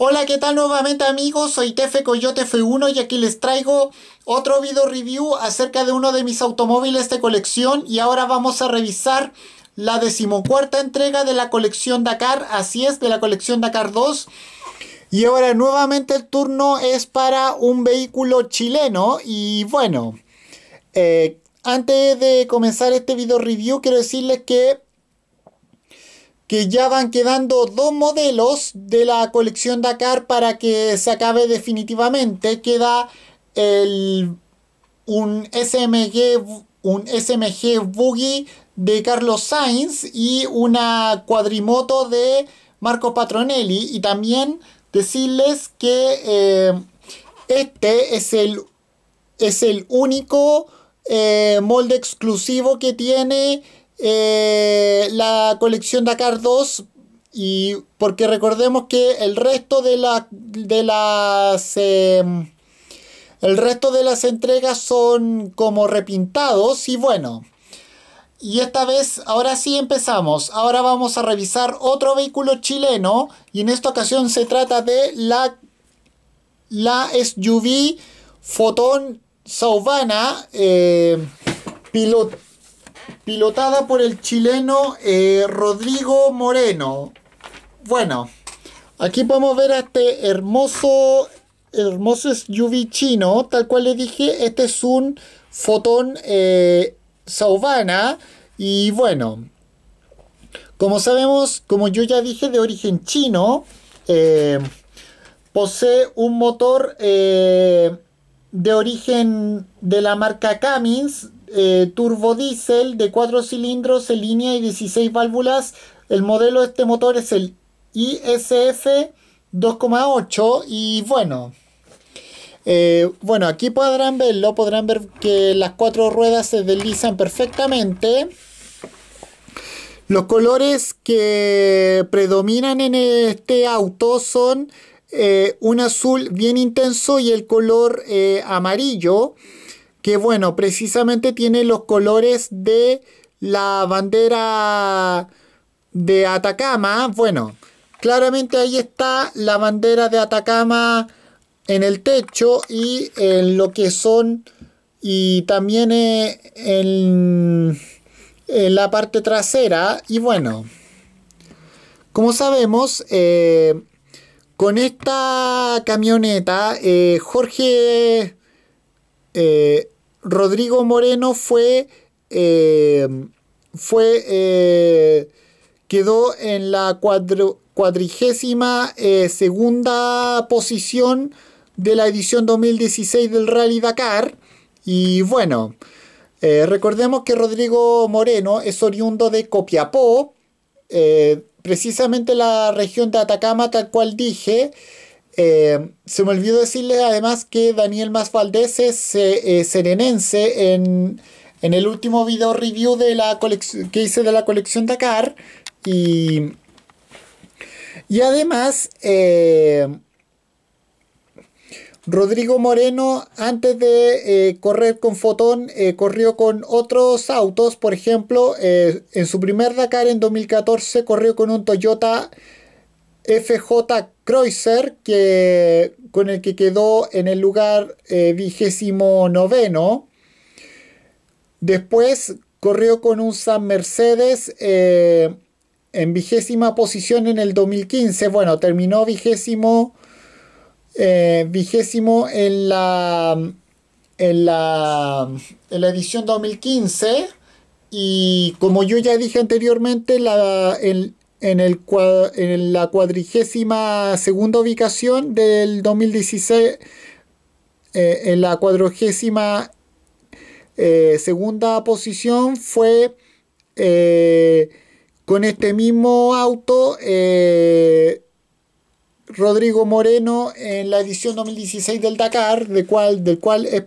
Hola, ¿qué tal nuevamente amigos? Soy Tefe Coyote F1 y aquí les traigo otro video review acerca de uno de mis automóviles de colección y ahora vamos a revisar la decimocuarta entrega de la colección Dakar, así es, de la colección Dakar 2. Y ahora nuevamente el turno es para un vehículo chileno y bueno, eh, antes de comenzar este video review quiero decirles que que ya van quedando dos modelos de la colección Dakar para que se acabe definitivamente. Queda el, un, SMG, un SMG Boogie de Carlos Sainz y una cuadrimoto de Marco Patronelli. Y también decirles que eh, este es el, es el único eh, molde exclusivo que tiene eh, la colección Dakar 2 y porque recordemos que el resto de, la, de las em, el resto de las entregas son como repintados y bueno y esta vez ahora sí empezamos ahora vamos a revisar otro vehículo chileno y en esta ocasión se trata de la la SUV Fotón Sauvana eh, pilotada por el chileno eh, Rodrigo Moreno. Bueno, aquí podemos ver a este hermoso, hermoso SUV chino, tal cual le dije, este es un fotón eh, Sauvana y bueno, como sabemos, como yo ya dije, de origen chino, eh, posee un motor de origen de la marca Cummins eh, turbo diésel de 4 cilindros en línea y 16 válvulas. El modelo de este motor es el ISF 2,8 y bueno. Eh, bueno, aquí podrán verlo, podrán ver que las cuatro ruedas se deslizan perfectamente. Los colores que predominan en este auto son eh, un azul bien intenso y el color amarillo que bueno, precisamente tiene los colores de la bandera de Atacama. Bueno, claramente ahí está la bandera de Atacama en el techo y en lo que son y también eh, en, la parte trasera. Y bueno, como sabemos, eh, con esta camioneta, eh, Jorge Rodrigo Moreno fue. Eh, fue. Eh, quedó en la 42 cuadrigésima eh, segunda posición de la edición 2016 del Rally Dakar. Y bueno, recordemos que Rodrigo Moreno es oriundo de Copiapó, precisamente la región de Atacama, tal cual dije, eh, se me olvidó decirle además que Daniel Masvaldez es eh, eh, serenense en, el último video review de la que hice de la colección Dakar. Y, y además, Rodrigo Moreno, antes de correr con Fotón, corrió con otros autos. Por ejemplo, en su primer Dakar en 2014 corrió con un Toyota FJ Kreuzer, que, con el que quedó en el lugar eh, vigésimo noveno. Después corrió con un San Mercedes eh, en vigésima posición en el 2015. Bueno, terminó vigésimo, eh, vigésimo en, la, en, la, edición 2015. Y como yo ya dije anteriormente, la, el, en, el, en la cuadrigésima segunda ubicación del 2016, eh, en la cuadragésima eh, segunda posición fue eh, con este mismo auto Rodrigo Moreno en la edición 2016 del Dakar, de cual, del cual es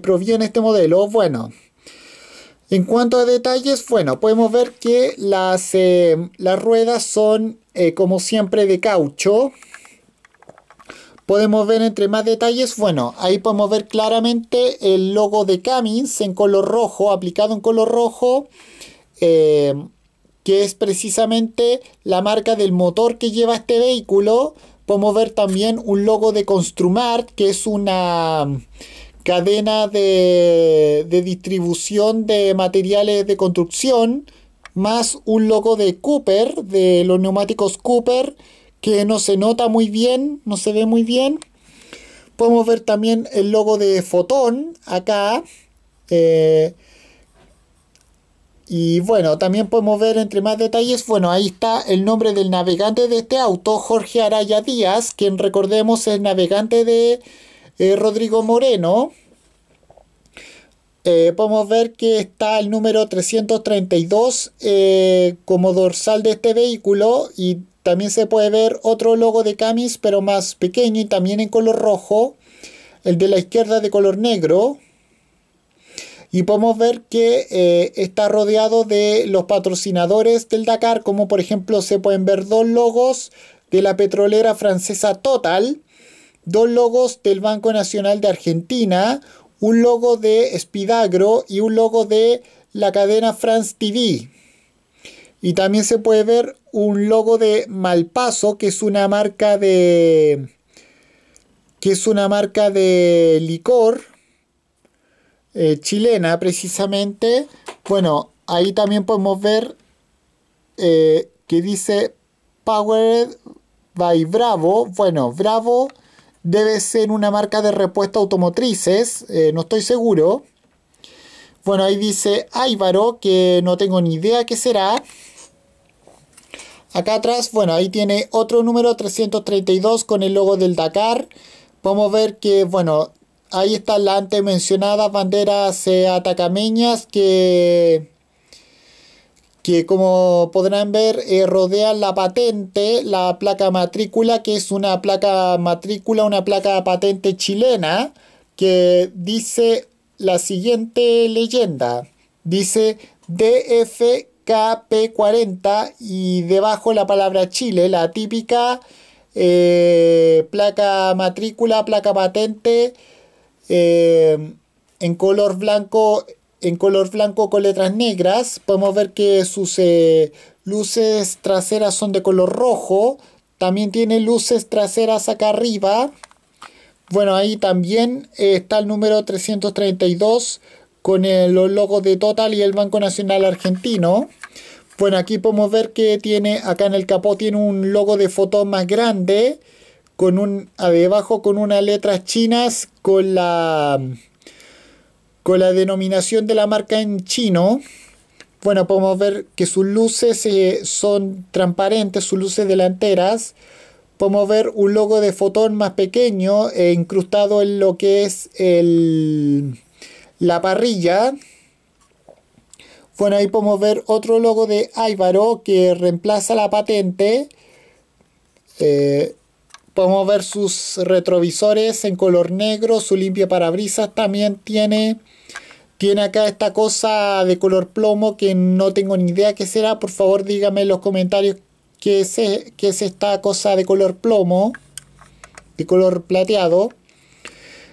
proviene este modelo. Bueno, en cuanto a detalles, bueno, podemos ver que las, eh, las ruedas son, eh, como siempre, de caucho. Podemos ver entre más detalles, bueno, ahí podemos ver claramente el logo de Cummins en color rojo, aplicado en color rojo, eh, que es precisamente la marca del motor que lleva este vehículo. Podemos ver también un logo de Construmart, que es una cadena de, distribución de materiales de construcción, más un logo de Cooper, de los neumáticos Cooper, que no se nota muy bien, no se ve muy bien. Podemos ver también el logo de Fotón acá. Eh, y bueno, también podemos ver entre más detalles, bueno, ahí está el nombre del navegante de este auto, Jorge Araya Díaz, quien recordemos es navegante de eh, Rodrigo Moreno, eh, podemos ver que está el número 332 eh, como dorsal de este vehículo y también se puede ver otro logo de Camis pero más pequeño y también en color rojo. El de la izquierda de color negro. Y podemos ver que está rodeado de los patrocinadores del Dakar como por ejemplo se pueden ver dos logos de la petrolera francesa Total dos logos del Banco Nacional de Argentina, un logo de Spidagro y un logo de la cadena France TV. Y también se puede ver un logo de Malpaso, que es una marca de que es una marca de licor eh, chilena precisamente. Bueno, ahí también podemos ver eh, que dice Powered by Bravo. Bueno, Bravo debe ser una marca de repuesto automotrices, eh, no estoy seguro. Bueno, ahí dice Álvaro, que no tengo ni idea qué será. Acá atrás, bueno, ahí tiene otro número 332 con el logo del Dakar. Podemos ver que, bueno, ahí está la antes mencionadas banderas atacameñas que como podrán ver eh, rodea la patente, la placa matrícula, que es una placa matrícula, una placa patente chilena, que dice la siguiente leyenda. Dice DFKP40 y debajo la palabra Chile, la típica eh, placa matrícula, placa patente eh, en color blanco en color blanco con letras negras. Podemos ver que sus eh, luces traseras son de color rojo. También tiene luces traseras acá arriba. Bueno, ahí también eh, está el número 332 con el, los logos de Total y el Banco Nacional Argentino. Bueno, aquí podemos ver que tiene, acá en el capó tiene un logo de fotón más grande, con un, debajo con unas letras chinas, con la con la denominación de la marca en chino, bueno, podemos ver que sus luces eh, son transparentes, sus luces delanteras. Podemos ver un logo de fotón más pequeño eh, incrustado en lo que es el, la parrilla. Bueno, ahí podemos ver otro logo de Álvaro que reemplaza la patente. Eh, Podemos ver sus retrovisores en color negro, su limpia parabrisas también tiene tiene acá esta cosa de color plomo que no tengo ni idea qué será. Por favor, dígame en los comentarios qué es, e, qué es esta cosa de color plomo, de color plateado.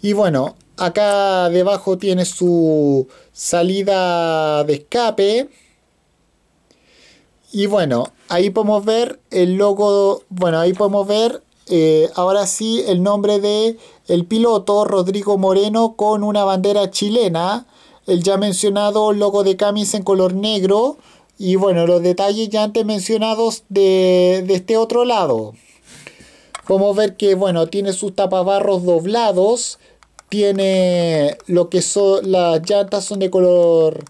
Y bueno, acá debajo tiene su salida de escape. Y bueno, ahí podemos ver el logo, bueno, ahí podemos ver eh, ahora sí el nombre de el piloto Rodrigo Moreno con una bandera chilena, el ya mencionado logo de Camis en color negro y bueno, los detalles ya antes mencionados de, este otro lado. Podemos ver que bueno, tiene sus tapabarros doblados, tiene lo que son las llantas son de color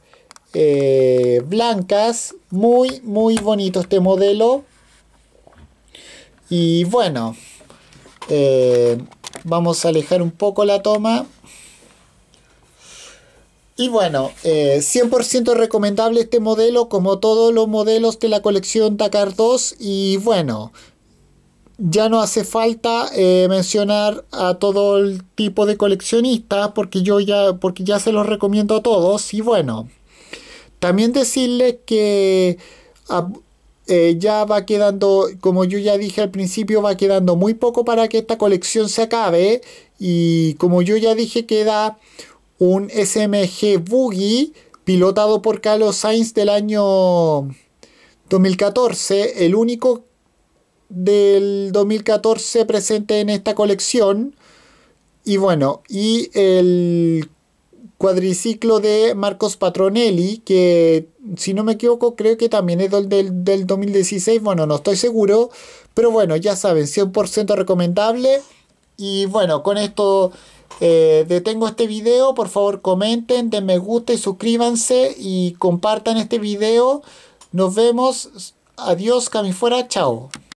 eh, blancas, muy muy bonito este modelo. Y bueno, eh, vamos a alejar un poco la toma. Y bueno, 100% eh, recomendable este modelo como todos los modelos de la colección Dakar 2 y bueno, ya no hace falta eh, mencionar a todo el tipo de coleccionistas porque yo ya, porque ya se los recomiendo a todos y bueno, también decirles que... Ah, eh, ya va quedando, como yo ya dije al principio, va quedando muy poco para que esta colección se acabe. Y como yo ya dije, queda un SMG Boogie pilotado por Carlos Sainz del año 2014, el único del 2014 presente en esta colección. Y bueno, y el cuadriciclo de Marcos Patronelli, que si no me equivoco creo que también es del, del, 2016, bueno, no estoy seguro, pero bueno, ya saben, 100% recomendable. Y bueno, con esto eh, detengo este video, por favor comenten, den me gusta y suscríbanse y compartan este video. Nos vemos, adiós, cami chao.